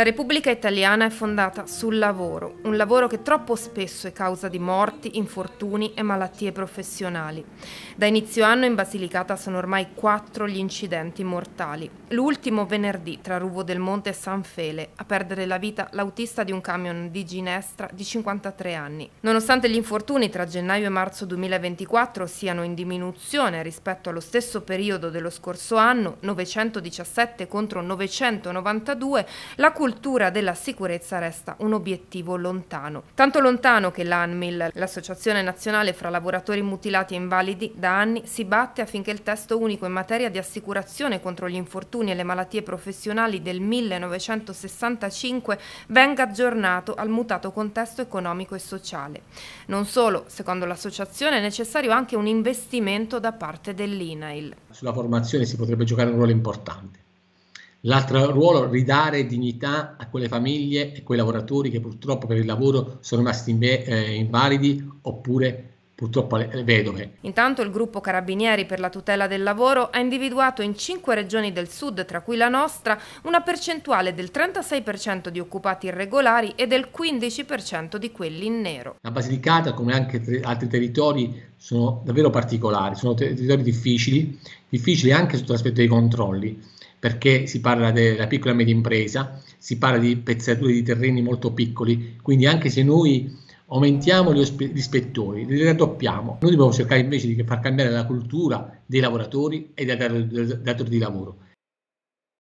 La Repubblica Italiana è fondata sul lavoro, un lavoro che troppo spesso è causa di morti, infortuni e malattie professionali. Da inizio anno in Basilicata sono ormai quattro gli incidenti mortali. L'ultimo venerdì tra Ruvo del Monte e San Fele a perdere la vita l'autista di un camion di ginestra di 53 anni. Nonostante gli infortuni tra gennaio e marzo 2024 siano in diminuzione rispetto allo stesso periodo dello scorso anno, 917 contro 992, la cultura cultura della sicurezza resta un obiettivo lontano. Tanto lontano che l'ANMIL, l'Associazione Nazionale fra Lavoratori Mutilati e Invalidi, da anni si batte affinché il testo unico in materia di assicurazione contro gli infortuni e le malattie professionali del 1965 venga aggiornato al mutato contesto economico e sociale. Non solo, secondo l'associazione è necessario anche un investimento da parte dell'INAIL. Sulla formazione si potrebbe giocare un ruolo importante L'altro ruolo è ridare dignità a quelle famiglie e quei lavoratori che purtroppo per il lavoro sono rimasti eh, invalidi oppure purtroppo le vedove. Intanto il gruppo Carabinieri per la tutela del lavoro ha individuato in cinque regioni del sud, tra cui la nostra, una percentuale del 36% di occupati irregolari e del 15% di quelli in nero. La Basilicata, come anche altri territori, sono davvero particolari, sono territori difficili, difficili anche sotto l'aspetto dei controlli perché si parla della piccola e media impresa, si parla di pezzature di terreni molto piccoli, quindi anche se noi aumentiamo gli, ospe- gli ispettori, li raddoppiamo, noi dobbiamo cercare invece di far cambiare la cultura dei lavoratori e del datore di lavoro.